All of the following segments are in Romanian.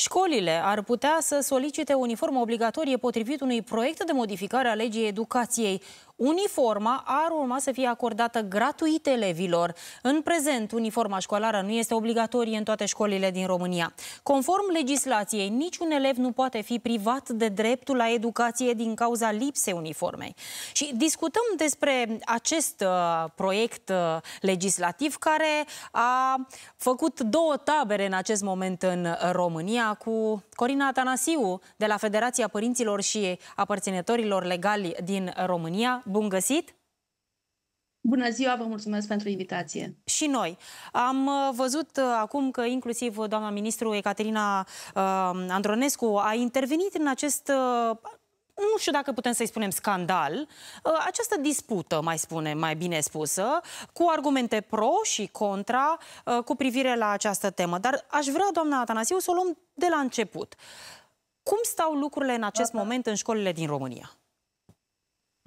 Școlile ar putea să solicite uniformă obligatorie potrivit unui proiect de modificare a legii educației. Uniforma ar urma să fie acordată gratuit elevilor. În prezent, uniforma școlară nu este obligatorie în toate școlile din România. Conform legislației, niciun elev nu poate fi privat de dreptul la educație din cauza lipsei uniformei. Și discutăm despre acest uh, proiect uh, legislativ care a făcut două tabere în acest moment în România cu Corina Atanasiu de la Federația Părinților și Apărținătorilor Legali din România bun găsit! Bună ziua, vă mulțumesc pentru invitație. Și noi. Am uh, văzut uh, acum că inclusiv doamna ministru Ecaterina uh, Andronescu a intervenit în acest nu știu dacă putem să-i spunem scandal, această dispută, mai spune, mai bine spusă, cu argumente pro și contra cu privire la această temă. Dar aș vrea, doamna Atanasiu, să o luăm de la început. Cum stau lucrurile în acest da, da. moment în școlile din România?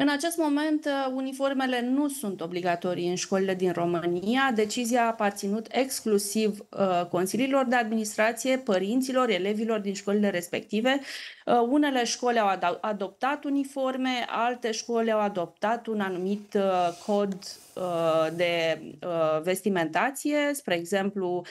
În acest moment, uh, uniformele nu sunt obligatorii în școlile din România. Decizia a aparținut exclusiv uh, consiliilor de administrație, părinților, elevilor din școlile respective Uh, unele școli au ad- adoptat uniforme, alte școli au adoptat un anumit uh, cod uh, de vestimentație, spre exemplu,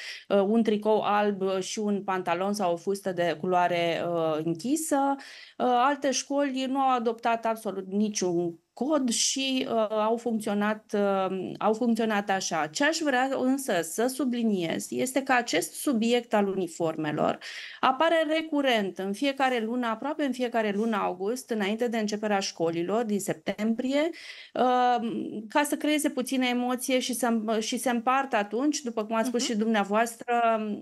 un tricou alb și un pantalon sau o fustă de culoare închisă. Alte școli nu au adoptat absolut niciun cod și uh, au, funcționat, uh, au funcționat așa. Ce aș vrea însă să subliniez este că acest subiect al uniformelor apare recurent în fiecare lună, aproape în fiecare lună august, înainte de începerea școlilor din septembrie, uh, ca să creeze puțină emoție și, să, și se împartă atunci, după cum a spus uh-huh. și dumneavoastră,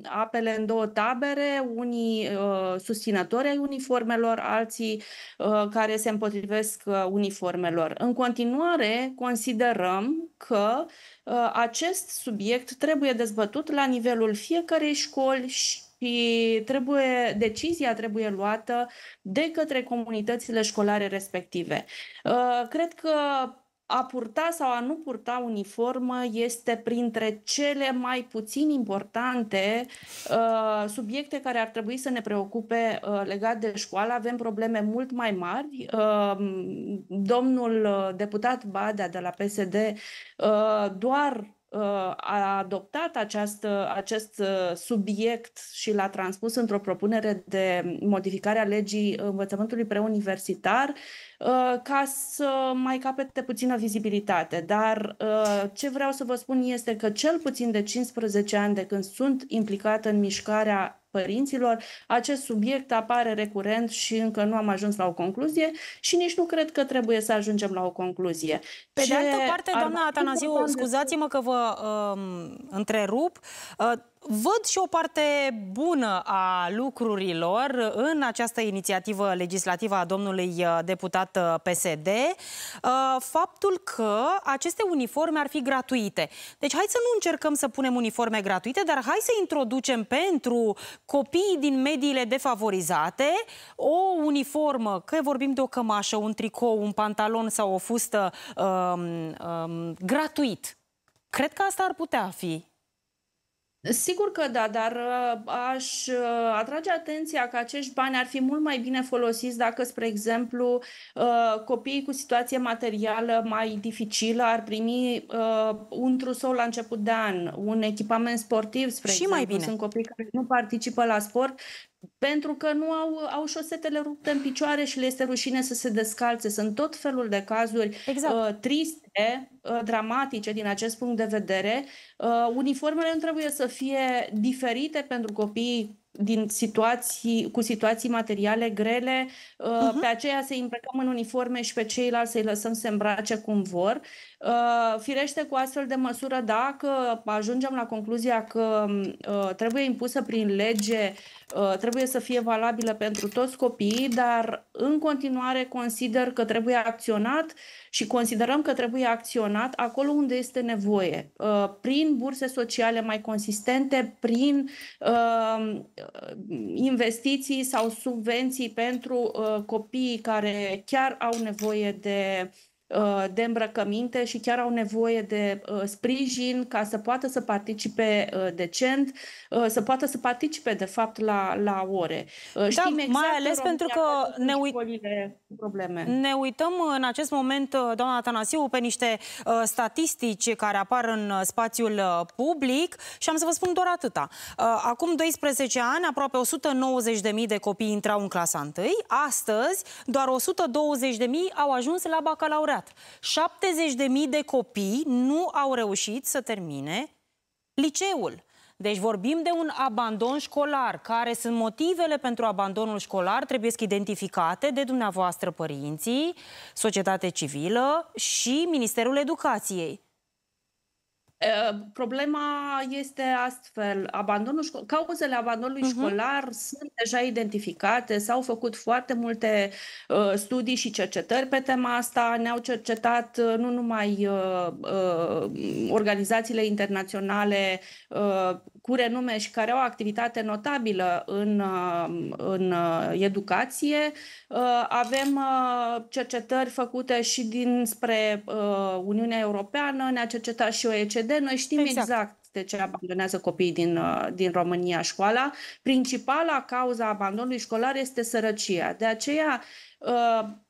apele în două tabere, unii uh, susținători ai uniformelor, alții uh, care se împotrivesc uh, uniformelor. Doamnelor, în continuare considerăm că uh, acest subiect trebuie dezbătut la nivelul fiecarei școli și și trebuie, decizia trebuie luată de către comunitățile școlare respective. Ă, cred că a purta sau a nu purta uniformă este printre cele mai puțin importante uh, subiecte care ar trebui să ne preocupe uh, legat de școală. Avem probleme mult mai mari. Uh, domnul uh, deputat Badea de la PSD uh, doar uh, a adoptat uh, acest acest subiect și l-a transpus într-o propunere de modificare a legii învățământului preuniversitar Uh, ca să mai capete puțină vizibilitate. Dar uh, ce vreau să vă spun este că cel puțin de 15 ani de când sunt implicată în mișcarea părinților, acest subiect apare recurent și încă nu am ajuns la o concluzie și nici nu cred că trebuie să ajungem la o concluzie. Pe Ce de altă parte, doamna Atanasiu, scuzați-mă că vă uh, întrerup, uh, Văd și o parte bună a lucrurilor în această inițiativă legislativă a domnului uh, deputat uh, PSD, uh, faptul că aceste uniforme ar fi gratuite. Deci hai să nu încercăm să punem uniforme gratuite, dar hai să introducem pentru copiii din mediile defavorizate o uniformă, că vorbim de o cămașă, un tricou, un pantalon sau o fustă um, um, gratuit. Cred că asta ar putea fi Sigur că da, dar uh, aș uh, atrage atenția că acești bani ar fi mult mai bine folosiți dacă, spre exemplu, uh, copiii cu situație materială mai dificilă ar primi un trusou la început de an, un echipament sportiv, spre și exemplu. Mai bine. Sunt copii care nu participă la sport pentru că nu au, au șosetele rupte în picioare și le este rușine să se descalțe. Sunt tot felul de cazuri exact. uh, triste, uh, dramatice din acest punct de vedere. Uh, uniformele nu trebuie să fie diferite pentru copiii din situații, cu situații materiale grele, uh, uh-huh. pe aceea să îi îmbrăcăm în uniforme și pe ceilalți să-i lăsăm să îmbrace cum vor. Uh, firește, cu astfel de măsură, dacă ajungem la concluzia că uh, trebuie impusă prin lege, uh, trebuie să fie valabilă pentru toți copiii, dar în continuare consider că trebuie acționat și considerăm că trebuie acționat acolo unde este nevoie, prin burse sociale mai consistente, prin investiții sau subvenții pentru copiii care chiar au nevoie de Uh, de îmbrăcăminte și chiar au nevoie de uh, sprijin ca să poată să participe uh, decent, să poată să participe de fapt la, la ore. Da, Știm exact mai ales pentru că ne, uit... probleme. ne uităm în acest moment, doamna Atanasiu, pe niște statistici care apar în spațiul public și am să vă spun doar atâta. Acum 12 ani, aproape 190.000 de copii intrau în clasa 1. Astăzi, doar 120.000 au ajuns la bacalaureat stat. 70.000 de copii nu au reușit să termine liceul. Deci vorbim de un abandon școlar. Care sunt motivele pentru abandonul școlar? Trebuie să identificate de dumneavoastră părinții, societate civilă și Ministerul Educației. Ă, problema este astfel, abandonul șco- cauzele abandonului uh-huh. școlar sunt deja identificate, s-au făcut foarte multe uh, studii și cercetări pe tema asta, ne-au cercetat uh, nu numai uh, uh, organizațiile internaționale uh, cu renume și care au activitate notabilă în, uh, în uh, educație. Uh, avem cercetări făcute și dinspre Uniunea Europeană, ne-a cercetat și OECD, noi știm exact, exact de ce abandonează copiii din, din România școala. Principala cauza abandonului școlar este sărăcia. De aceea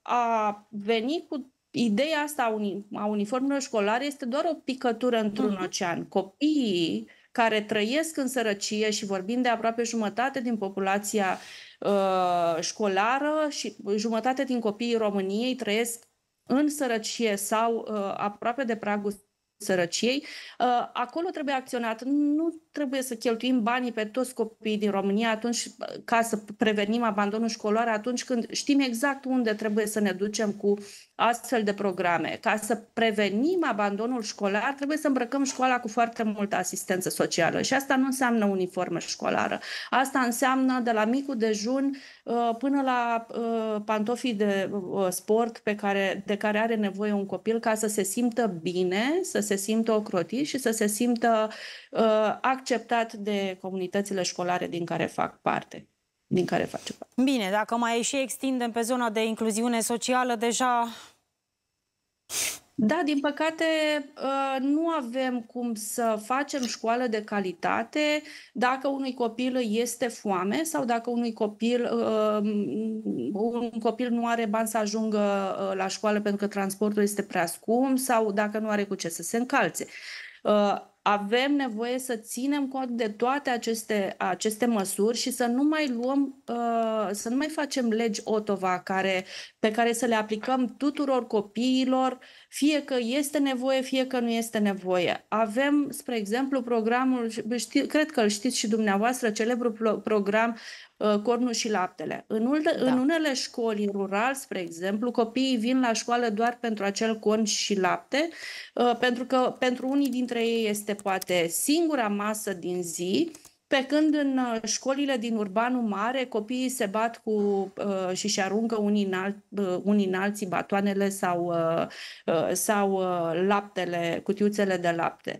a venit cu ideea asta a uniformelor școlare este doar o picătură într-un mm-hmm. ocean. Copiii care trăiesc în sărăcie și vorbim de aproape jumătate din populația uh, școlară și jumătate din copiii României trăiesc în sărăcie sau uh, aproape de pragul sărăciei, uh, acolo trebuie acționat. Nu trebuie să cheltuim banii pe toți copiii din România atunci uh, ca să prevenim abandonul școlar atunci când știm exact unde trebuie să ne ducem cu astfel de programe. Ca să prevenim abandonul școlar, trebuie să îmbrăcăm școala cu foarte multă asistență socială și asta nu înseamnă uniformă școlară. Asta înseamnă de la micul dejun uh, până la pantofii de sport pe care, de care are nevoie un copil ca să se simtă bine, să se simtă ocrotit și să se simtă uh, acceptat de comunitățile școlare din care fac parte din care face parte. Bine, dacă mai și extindem pe zona de incluziune socială, deja da, din păcate uh, nu avem cum să facem școală de calitate dacă unui copil este foame sau dacă unui copil, uh, un copil nu are bani să ajungă uh, la școală pentru că transportul este prea scump sau dacă nu are cu ce să se încalțe avem nevoie să ținem cont de toate aceste, aceste măsuri și să nu mai luăm, uh, să nu mai facem legi Otova care, pe care să le aplicăm tuturor copiilor, fie că este nevoie, fie că nu este nevoie. Avem, spre exemplu, programul, cred că îl știți și dumneavoastră, celebrul program Uh, cornul și laptele. În, ulde, da. în unele școli rurale, spre exemplu, copiii vin la școală doar pentru acel corn și lapte, uh, pentru că pentru unii dintre ei este poate singura masă din zi pe când în uh, școlile din urbanul mare, copiii se bat cu uh, și și aruncă unii în, alt, uh, unii în alții batoanele sau, uh, uh sau uh, laptele, cutiuțele de lapte.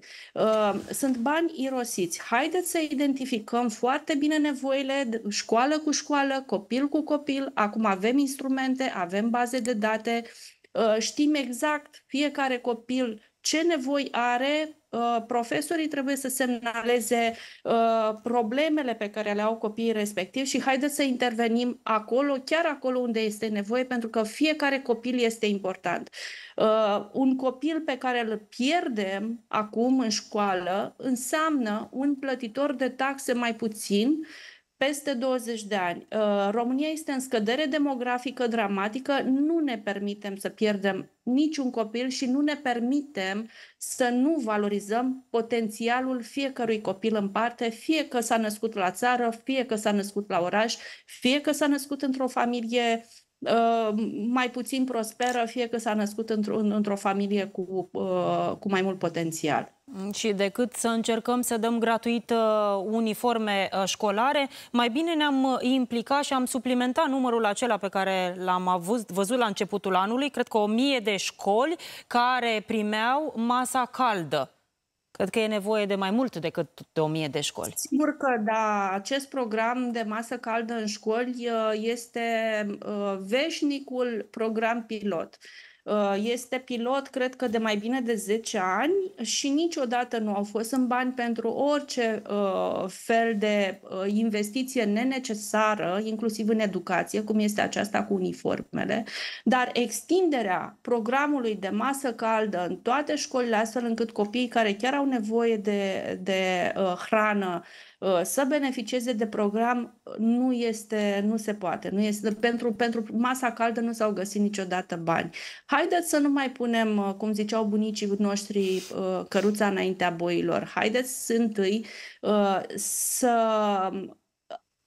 Sunt bani irosiți. Haideți să identificăm foarte bine nevoile, școală cu școală, copil cu copil. Acum avem instrumente, avem baze de date, știm exact fiecare copil ce nevoi are Uh, profesorii trebuie să semnaleze uh, problemele pe care le au copiii respectiv și haideți să intervenim acolo, chiar acolo unde este nevoie, pentru că fiecare copil este important. Uh, un copil pe care îl pierdem acum în școală înseamnă un plătitor de taxe mai puțin peste 20 de ani. Uh, România este în scădere demografică dramatică, nu ne permitem să pierdem niciun copil și nu ne permitem să nu valorizăm potențialul fiecărui copil în parte, fie că s-a născut la țară, fie că s-a născut la oraș, fie că s-a născut într-o familie Uh, mai puțin prosperă, fie că s-a născut într-o, într familie cu, uh, cu mai mult potențial. Și decât să încercăm să dăm gratuit uh, uniforme școlare, mai bine ne-am implicat și am suplimentat numărul acela pe care l-am avut, văzut la începutul anului, cred că o mie de școli care primeau masa caldă Cred că e nevoie de mai mult decât de 1000 de școli. Sigur că da, acest program de masă caldă în școli uh, este uh, veșnicul program pilot. Uh, este pilot, cred că, de mai bine de 10 ani și niciodată nu au fost în bani pentru orice uh, fel de uh, investiție nenecesară, inclusiv în educație, cum este aceasta cu uniformele, dar extinderea programului de masă caldă în toate școlile, astfel încât copiii care chiar au nevoie de, de hrană Uh, să beneficieze de program uh, nu este, nu se poate. Nu este, pentru, pentru masa caldă nu s-au găsit niciodată bani. Haideți să nu mai punem, uh, cum ziceau bunicii noștri, căruța înaintea boilor. Haideți întâi să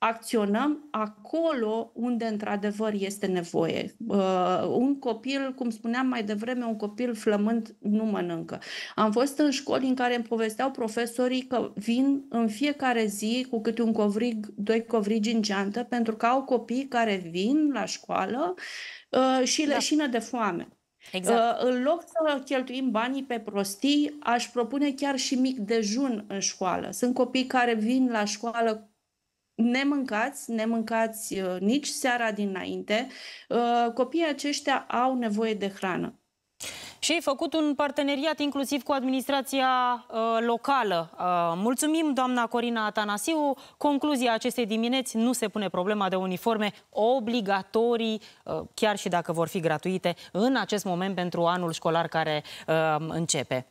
acționăm acolo unde într-adevăr este nevoie. Uh, un copil, cum spuneam mai devreme, un copil flămând nu mănâncă. Am fost în școli în care îmi povesteau profesorii că vin în fiecare zi cu câte un covrig, doi covrigi în geantă, pentru că au copii care vin la școală uh, și da. leșină de foame. Exact. Uh, în loc să cheltuim banii pe prostii, aș propune chiar și mic dejun în școală. Sunt copii care vin la școală nemâncați, nemâncați uh, nici seara dinainte, uh, copiii aceștia au nevoie de hrană. Și ai făcut un parteneriat inclusiv cu administrația uh, locală. Uh, mulțumim, doamna Corina Atanasiu. Concluzia acestei dimineți, nu se pune problema de uniforme obligatorii, uh, chiar și dacă vor fi gratuite, în acest moment pentru anul școlar care uh, începe.